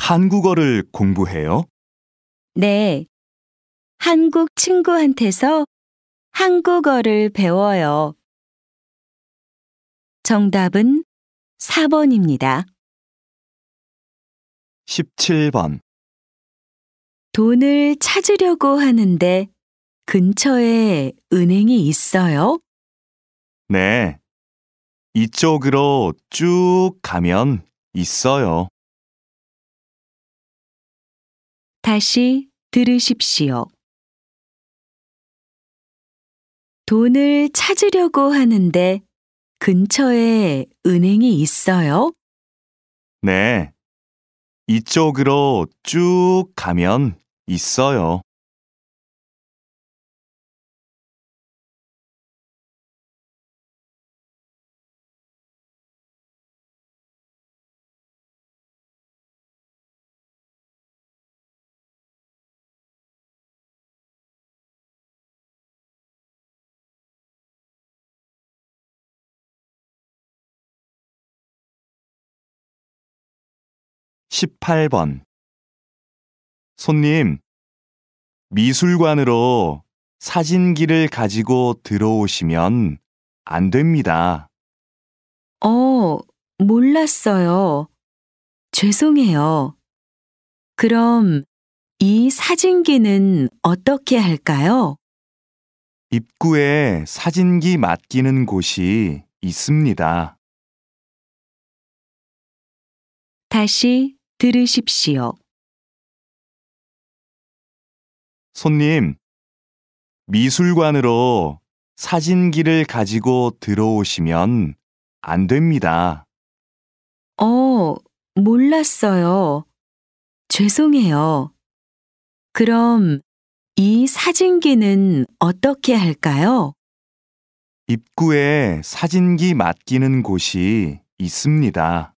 한국어를 공부해요? 네. 한국 친구한테서 한국어를 배워요. 정답은 4번입니다. 17번. 돈을 찾으려고 하는데 근처에 은행이 있어요? 네. 이쪽으로 쭉 가면 있어요. 다시 들으십시오. 돈을 찾으려고 하는데 근처에 은행이 있어요? 네. 이쪽으로 쭉 가면 있어요. 18번 손님, 미술관으로 사진기를 가지고 들어오시면 안 됩니다. 어, 몰랐어요. 죄송해요. 그럼 이 사진기는 어떻게 할까요? 입구에 사진기 맡기는 곳이 있습니다. 다시 들으십시오. 손님, 미술관으로 사진기를 가지고 들어오시면 안 됩니다. 어, 몰랐어요. 죄송해요. 그럼 이 사진기는 어떻게 할까요? 입구에 사진기 맡기는 곳이 있습니다.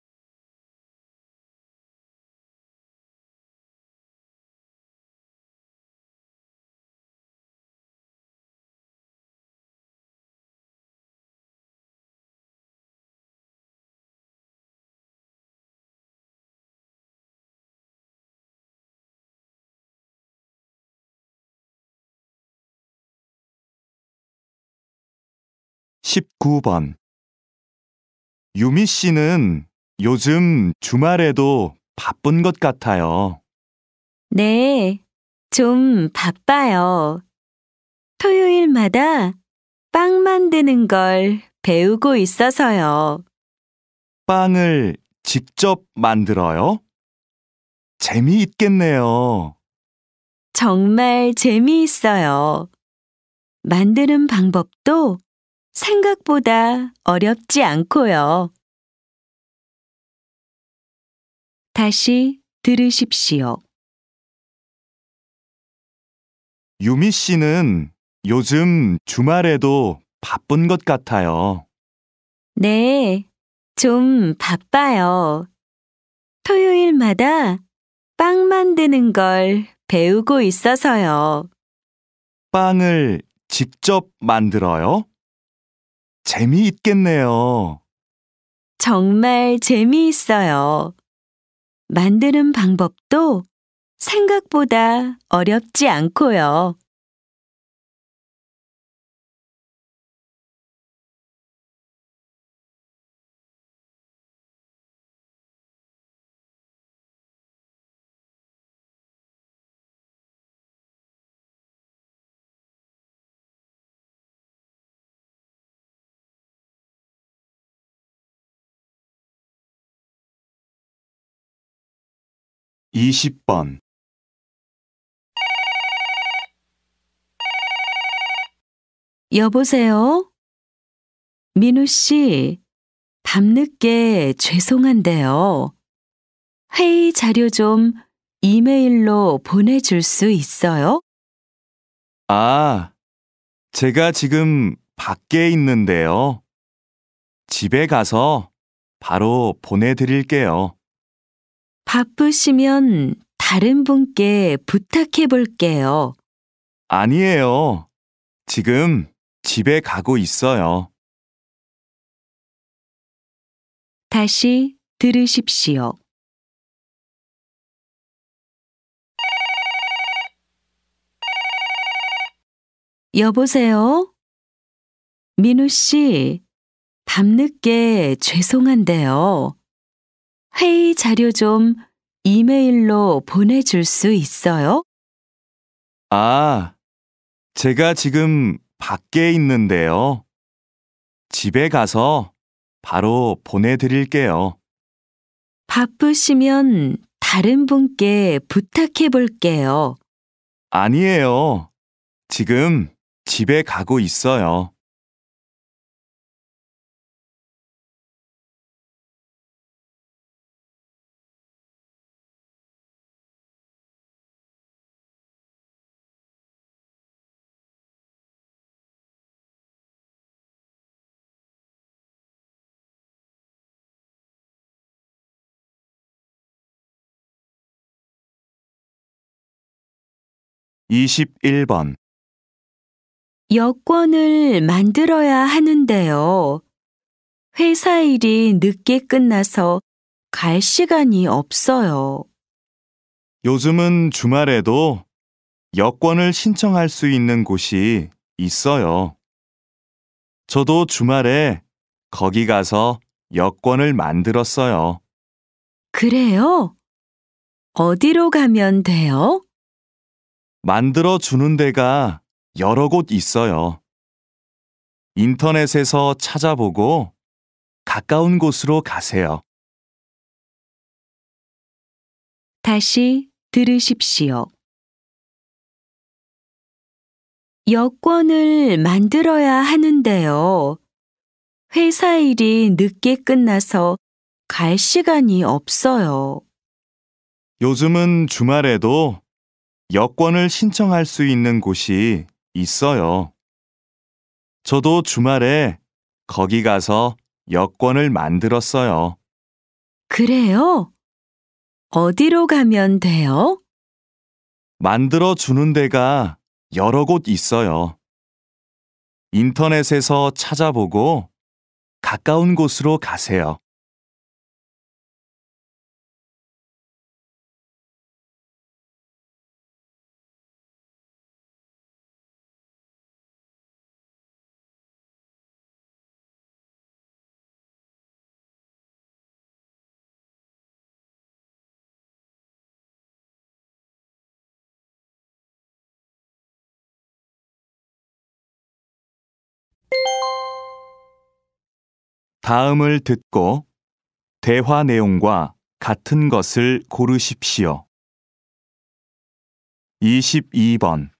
19번 유미 씨는 요즘 주말에도 바쁜 것 같아요. 네, 좀 바빠요. 토요일마다 빵 만드는 걸 배우고 있어서요. 빵을 직접 만들어요? 재미있겠네요. 정말 재미있어요. 만드는 방법도 생각보다 어렵지 않고요. 다시 들으십시오. 유미 씨는 요즘 주말에도 바쁜 것 같아요. 네, 좀 바빠요. 토요일마다 빵 만드는 걸 배우고 있어서요. 빵을 직접 만들어요? 재미있겠네요. 정말 재미있어요. 만드는 방법도 생각보다 어렵지 않고요. 20번 '여보세요? 민우 씨, 밤늦게 죄송한데요. 회의 자료 좀 이메일로 보내줄 수 있어요?' 아, 제가 지금 밖에 있는데요. 집에 가서 바로 보내드릴게요. 바쁘시면 다른 분께 부탁해 볼게요. 아니에요. 지금 집에 가고 있어요. 다시 들으십시오. 여보세요? 민우 씨, 밤늦게 죄송한데요. 회의 자료 좀 이메일로 보내줄 수 있어요? 아, 제가 지금 밖에 있는데요. 집에 가서 바로 보내드릴게요. 바쁘시면 다른 분께 부탁해 볼게요. 아니에요. 지금 집에 가고 있어요. 21번 여권을 만들어야 하는데요. 회사 일이 늦게 끝나서 갈 시간이 없어요. 요즘은 주말에도 여권을 신청할 수 있는 곳이 있어요. 저도 주말에 거기 가서 여권을 만들었어요. 그래요? 어디로 가면 돼요? 만들어 주는 데가 여러 곳 있어요. 인터넷에서 찾아보고 가까운 곳으로 가세요. 다시 들으십시오. 여권을 만들어야 하는데요. 회사 일이 늦게 끝나서 갈 시간이 없어요. 요즘은 주말에도 여권을 신청할 수 있는 곳이 있어요. 저도 주말에 거기 가서 여권을 만들었어요. 그래요? 어디로 가면 돼요? 만들어 주는 데가 여러 곳 있어요. 인터넷에서 찾아보고 가까운 곳으로 가세요. 다음을 듣고 대화 내용과 같은 것을 고르십시오. 22번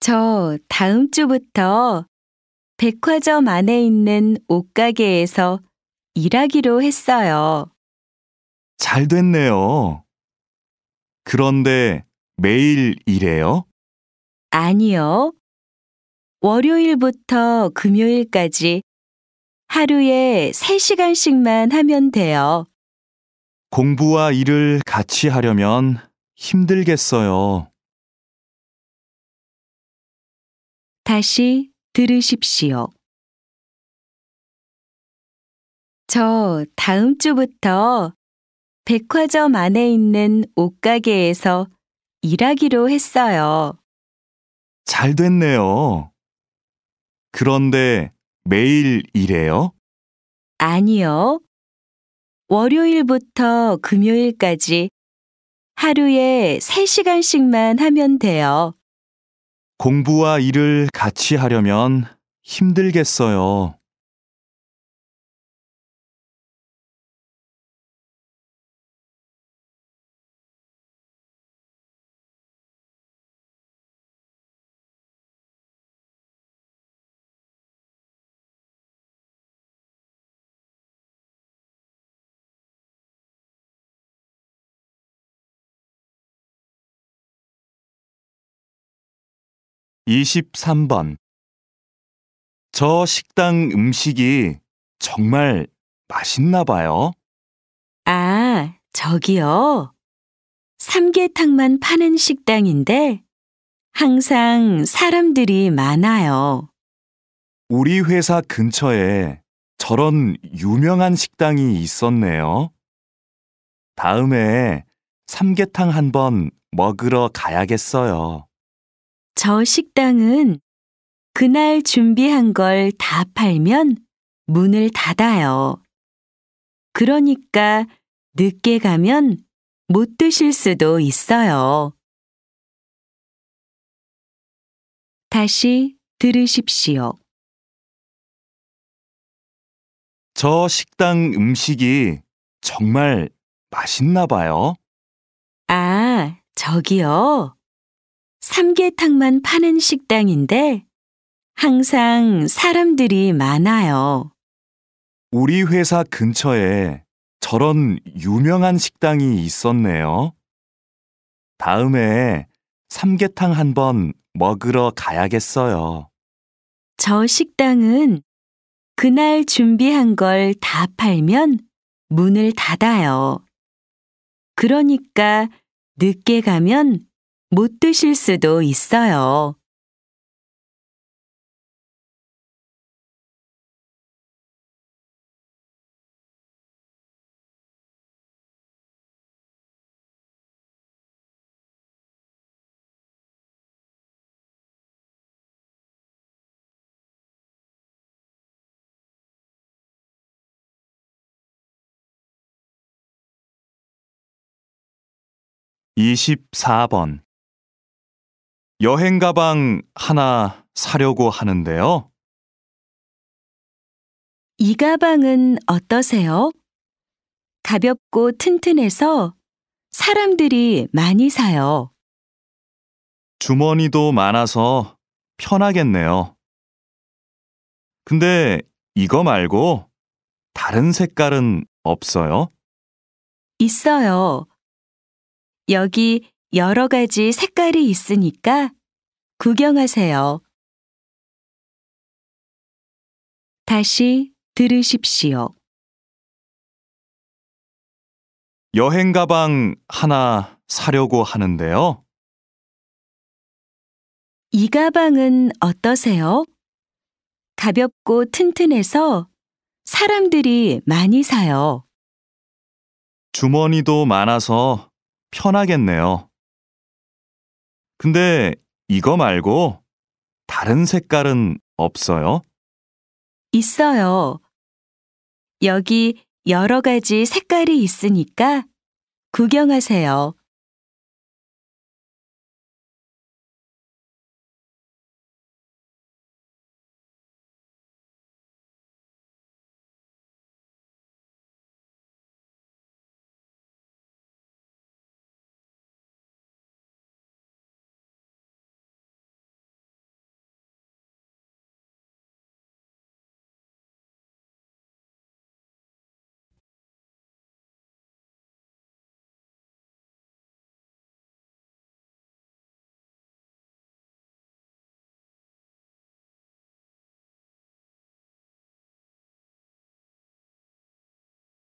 저 다음 주부터 백화점 안에 있는 옷가게에서 일하기로 했어요. 잘 됐네요. 그런데 매일 일해요? 아니요. 월요일부터 금요일까지 하루에 3시간씩만 하면 돼요. 공부와 일을 같이 하려면 힘들겠어요. 다시 들으십시오. 저 다음 주부터 백화점 안에 있는 옷가게에서 일하기로 했어요. 잘 됐네요. 그런데 매일 일해요? 아니요. 월요일부터 금요일까지 하루에 3시간씩만 하면 돼요. 공부와 일을 같이 하려면 힘들겠어요. 23번. 저 식당 음식이 정말 맛있나 봐요. 아, 저기요. 삼계탕만 파는 식당인데 항상 사람들이 많아요. 우리 회사 근처에 저런 유명한 식당이 있었네요. 다음에 삼계탕 한번 먹으러 가야겠어요. 저 식당은 그날 준비한 걸 다 팔면 문을 닫아요. 그러니까 늦게 가면 못 드실 수도 있어요. 다시 들으십시오. 저 식당 음식이 정말 맛있나 봐요. 아, 저기요. 삼계탕만 파는 식당인데 항상 사람들이 많아요. 우리 회사 근처에 저런 유명한 식당이 있었네요. 다음에 삼계탕 한번 먹으러 가야겠어요. 저 식당은 그날 준비한 걸 다 팔면 문을 닫아요. 그러니까 늦게 가면 못 드실 수도 있어요. 이십번 여행 가방 하나 사려고 하는데요. 이 가방은 어떠세요? 가볍고 튼튼해서 사람들이 많이 사요. 주머니도 많아서 편하겠네요. 근데 이거 말고 다른 색깔은 없어요? 있어요. 여기 여러 가지 색깔이 있으니까 구경하세요. 다시 들으십시오. 여행 가방 하나 사려고 하는데요. 이 가방은 어떠세요? 가볍고 튼튼해서 사람들이 많이 사요. 주머니도 많아서 편하겠네요. 근데 이거 말고 다른 색깔은 없어요? 있어요. 여기 여러 가지 색깔이 있으니까 구경하세요.